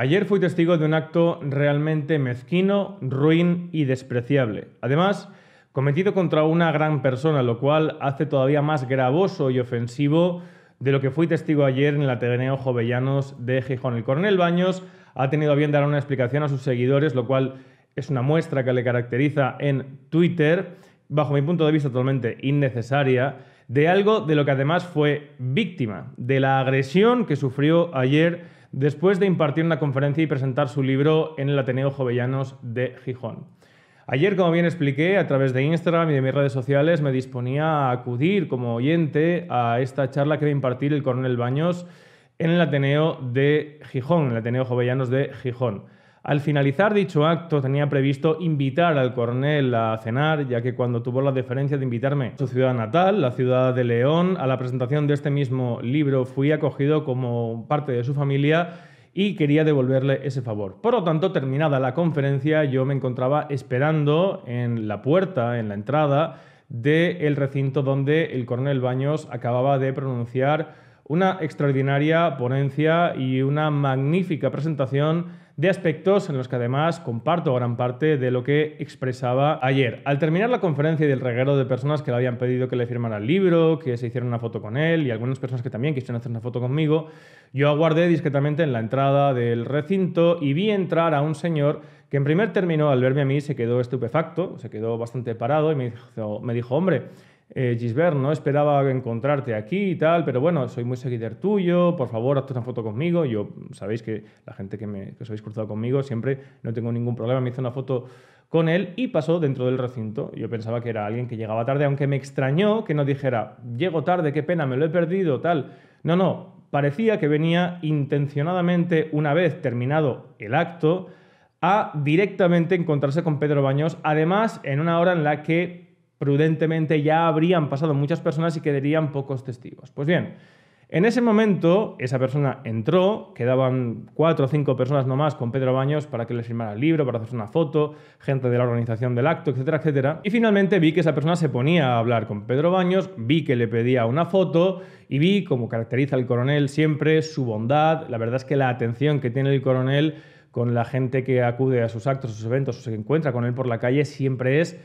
Ayer fui testigo de un acto realmente mezquino, ruin y despreciable. Además, cometido contra una gran persona, lo cual hace todavía más gravoso y ofensivo de lo que fui testigo ayer en el Ateneo Jovellanos de Gijón. El coronel Baños ha tenido a bien dar una explicación a sus seguidores, lo cual es una muestra que le caracteriza en Twitter, bajo mi punto de vista totalmente innecesaria, de algo de lo que además fue víctima, de la agresión que sufrió ayer después de impartir una conferencia y presentar su libro en el Ateneo Jovellanos de Gijón. Ayer, como bien expliqué, a través de Instagram y de mis redes sociales me disponía a acudir como oyente a esta charla que va a impartir el coronel Baños en el Ateneo de Gijón, en el Ateneo Jovellanos de Gijón. Al finalizar dicho acto tenía previsto invitar al coronel a cenar, ya que cuando tuvo la deferencia de invitarme a su ciudad natal, la ciudad de León, a la presentación de este mismo libro fui acogido como parte de su familia y quería devolverle ese favor. Por lo tanto, terminada la conferencia, yo me encontraba esperando en la puerta, en la entrada del recinto donde el coronel Baños acababa de pronunciar una extraordinaria ponencia y una magnífica presentación de aspectos en los que además comparto gran parte de lo que expresaba ayer. Al terminar la conferencia y del reguero de personas que le habían pedido que le firmara el libro, que se hicieran una foto con él y algunas personas que también quisieron hacer una foto conmigo, yo aguardé discretamente en la entrada del recinto y vi entrar a un señor que en primer término al verme a mí se quedó estupefacto, se quedó bastante parado y me dijo hombre, eh, Gisbert, no esperaba encontrarte aquí y tal, pero bueno, soy muy seguidor tuyo, por favor, hazte una foto conmigo. Yo, sabéis que la gente que, me, que os habéis cruzado conmigo siempre no tengo ningún problema, me hizo una foto con él y pasó dentro del recinto. Yo pensaba que era alguien que llegaba tarde, aunque me extrañó que no dijera, llego tarde, qué pena, me lo he perdido, tal. No, no, parecía que venía intencionadamente, una vez terminado el acto, a directamente encontrarse con Pedro Baños, además en una hora en la que prudentemente ya habrían pasado muchas personas y quedarían pocos testigos. Pues bien, en ese momento esa persona entró, quedaban cuatro o cinco personas nomás con Pedro Baños para que le firmara el libro, para hacerse una foto, gente de la organización del acto, etcétera, etcétera. Y finalmente vi que esa persona se ponía a hablar con Pedro Baños, vi que le pedía una foto y vi, como caracteriza el coronel siempre, su bondad, la verdad es que la atención que tiene el coronel con la gente que acude a sus actos, a sus eventos, o se encuentra con él por la calle, siempre es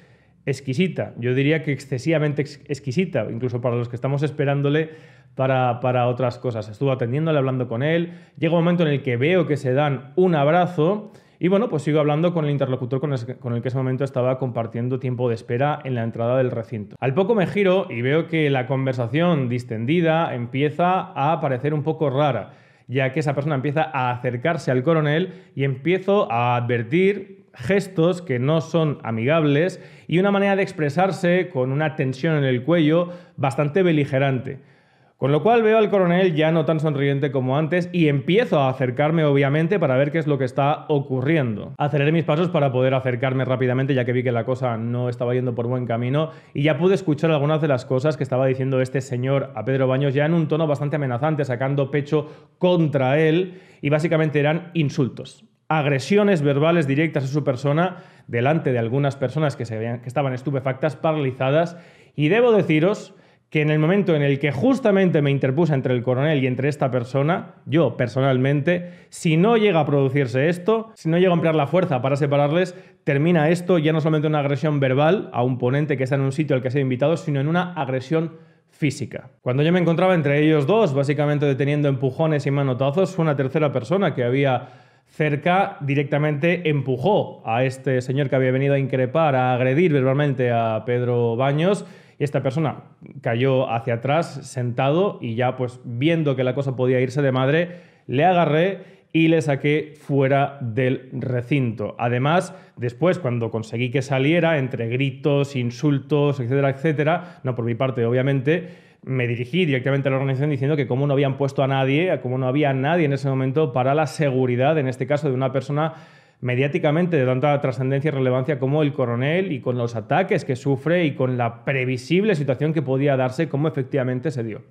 exquisita, yo diría que excesivamente exquisita, incluso para los que estamos esperándole para, para otras cosas. Estuve atendiéndole, hablando con él, llega un momento en el que veo que se dan un abrazo y bueno, pues sigo hablando con el interlocutor con el, con el que ese momento estaba compartiendo tiempo de espera en la entrada del recinto. Al poco me giro y veo que la conversación distendida empieza a parecer un poco rara ya que esa persona empieza a acercarse al coronel y empiezo a advertir gestos que no son amigables y una manera de expresarse con una tensión en el cuello bastante beligerante. Con lo cual veo al coronel ya no tan sonriente como antes y empiezo a acercarme obviamente para ver qué es lo que está ocurriendo. Aceleré mis pasos para poder acercarme rápidamente ya que vi que la cosa no estaba yendo por buen camino y ya pude escuchar algunas de las cosas que estaba diciendo este señor a Pedro Baños ya en un tono bastante amenazante, sacando pecho contra él y básicamente eran insultos agresiones verbales directas a su persona delante de algunas personas que, que estaban estupefactas, paralizadas. Y debo deciros que en el momento en el que justamente me interpuse entre el coronel y entre esta persona, yo personalmente, si no llega a producirse esto, si no llega a emplear la fuerza para separarles, termina esto ya no solamente una agresión verbal a un ponente que está en un sitio al que se ha invitado, sino en una agresión física. Cuando yo me encontraba entre ellos dos, básicamente deteniendo empujones y manotazos, fue una tercera persona que había cerca directamente empujó a este señor que había venido a increpar, a agredir verbalmente a Pedro Baños. Y esta persona cayó hacia atrás, sentado, y ya pues viendo que la cosa podía irse de madre, le agarré y le saqué fuera del recinto. Además, después, cuando conseguí que saliera, entre gritos, insultos, etcétera, etcétera, no por mi parte, obviamente, me dirigí directamente a la organización diciendo que como no habían puesto a nadie, como no había nadie en ese momento para la seguridad, en este caso de una persona mediáticamente de tanta trascendencia y relevancia como el coronel y con los ataques que sufre y con la previsible situación que podía darse, como efectivamente se dio.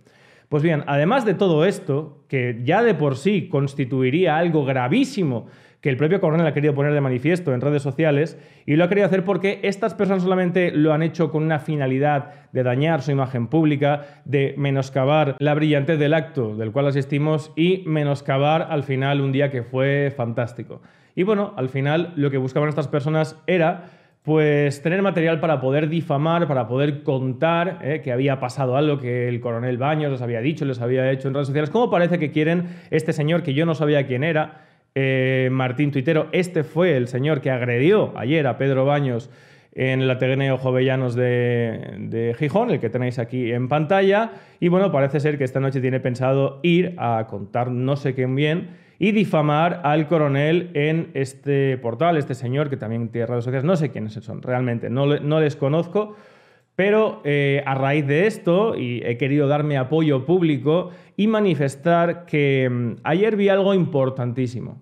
Pues bien, además de todo esto, que ya de por sí constituiría algo gravísimo que el propio coronel ha querido poner de manifiesto en redes sociales y lo ha querido hacer porque estas personas solamente lo han hecho con una finalidad de dañar su imagen pública, de menoscabar la brillantez del acto del cual asistimos y menoscabar al final un día que fue fantástico. Y bueno, al final lo que buscaban estas personas era pues tener material para poder difamar, para poder contar eh, que había pasado algo que el coronel Baños les había dicho, les había hecho en redes sociales. ¿Cómo parece que quieren este señor que yo no sabía quién era, eh, Martín Tuitero? Este fue el señor que agredió ayer a Pedro Baños en la Ateneo Jovellanos de, Gijón, el que tenéis aquí en pantalla. Y bueno, parece ser que esta noche tiene pensado ir a contar no sé quién bien y difamar al coronel en este portal, este señor que también tiene redes sociales. No sé quiénes son realmente, no, no les conozco. Pero eh, a raíz de esto, y he querido darme apoyo público y manifestar que mm, ayer vi algo importantísimo.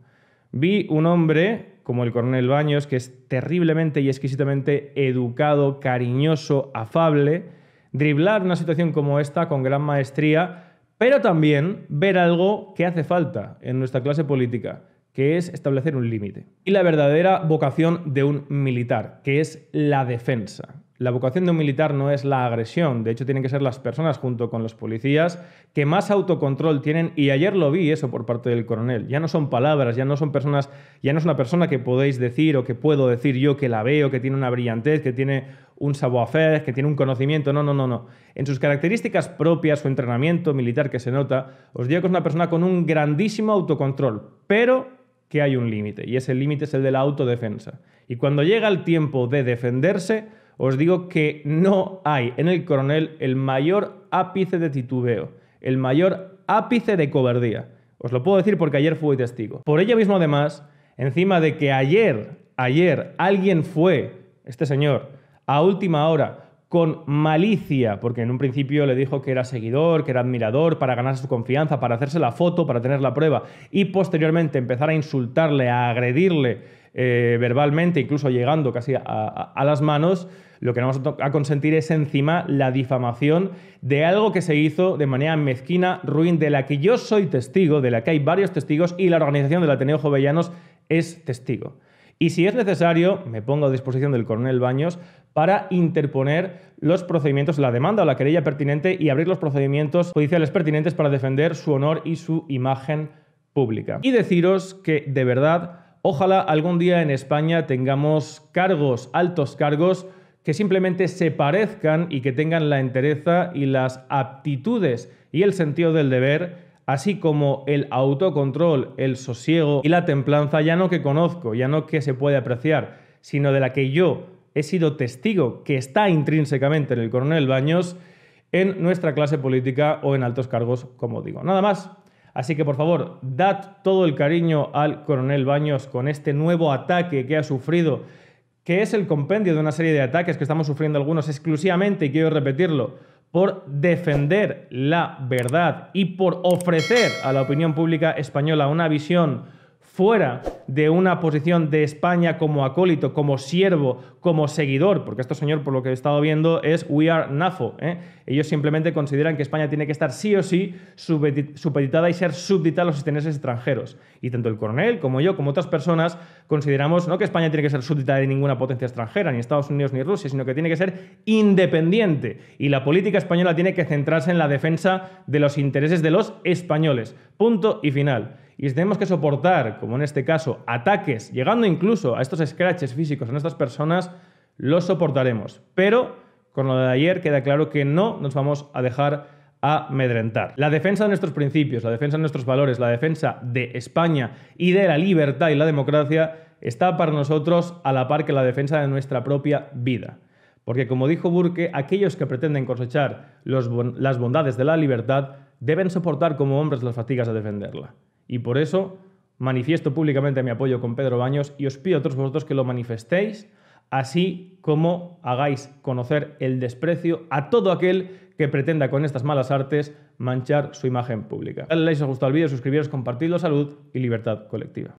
Vi un hombre como el coronel Baños, que es terriblemente y exquisitamente educado, cariñoso, afable, driblar una situación como esta con gran maestría, pero también ver algo que hace falta en nuestra clase política, que es establecer un límite. Y la verdadera vocación de un militar, que es la defensa. La vocación de un militar no es la agresión, de hecho tienen que ser las personas junto con los policías que más autocontrol tienen y ayer lo vi eso por parte del coronel. Ya no son palabras, ya no son personas, ya no es una persona que podéis decir o que puedo decir yo que la veo, que tiene una brillantez, que tiene un savoir-faire, que tiene un conocimiento, no, no, no, no. En sus características propias, su entrenamiento militar que se nota, os digo que es una persona con un grandísimo autocontrol, pero que hay un límite y ese límite es el de la autodefensa. Y cuando llega el tiempo de defenderse, os digo que no hay en el coronel el mayor ápice de titubeo, el mayor ápice de cobardía. Os lo puedo decir porque ayer fui testigo. Por ello mismo, además, encima de que ayer, ayer, alguien fue, este señor, a última hora, con malicia, porque en un principio le dijo que era seguidor, que era admirador, para ganarse su confianza, para hacerse la foto, para tener la prueba, y posteriormente empezar a insultarle, a agredirle eh, verbalmente, incluso llegando casi a, las manos, lo que no vamos a, a consentir es encima la difamación de algo que se hizo de manera mezquina, ruin, de la que yo soy testigo, de la que hay varios testigos, y la organización del Ateneo Jovellanos es testigo y si es necesario, me pongo a disposición del coronel Baños para interponer los procedimientos, la demanda o la querella pertinente y abrir los procedimientos judiciales pertinentes para defender su honor y su imagen pública. Y deciros que de verdad, ojalá algún día en España tengamos cargos, altos cargos, que simplemente se parezcan y que tengan la entereza y las aptitudes y el sentido del deber así como el autocontrol, el sosiego y la templanza, ya no que conozco, ya no que se puede apreciar, sino de la que yo he sido testigo, que está intrínsecamente en el coronel Baños, en nuestra clase política o en altos cargos, como digo. Nada más. Así que por favor, dad todo el cariño al coronel Baños con este nuevo ataque que ha sufrido, que es el compendio de una serie de ataques que estamos sufriendo algunos exclusivamente, y quiero repetirlo, por defender la verdad y por ofrecer a la opinión pública española una visión fuera de una posición de España como acólito, como siervo, como seguidor, porque esto, señor, por lo que he estado viendo, es We Are NAFO. ¿eh? Ellos simplemente consideran que España tiene que estar sí o sí supeditada y ser súbdita a los intereses extranjeros. Y tanto el coronel como yo, como otras personas, consideramos no que España tiene que ser súbdita de ninguna potencia extranjera, ni Estados Unidos ni Rusia, sino que tiene que ser independiente. Y la política española tiene que centrarse en la defensa de los intereses de los españoles. Punto y final y si tenemos que soportar, como en este caso, ataques, llegando incluso a estos scratches físicos en estas personas, los soportaremos. Pero con lo de ayer queda claro que no nos vamos a dejar amedrentar. La defensa de nuestros principios, la defensa de nuestros valores, la defensa de España y de la libertad y la democracia está para nosotros a la par que la defensa de nuestra propia vida. Porque como dijo Burke, aquellos que pretenden cosechar las bondades de la libertad deben soportar como hombres las fatigas de defenderla. Y por eso manifiesto públicamente mi apoyo con Pedro Baños y os pido a todos vosotros que lo manifestéis, así como hagáis conocer el desprecio a todo aquel que pretenda con estas malas artes manchar su imagen pública. Dale like si os ha el vídeo, suscribiros, compartidlo, salud y libertad colectiva.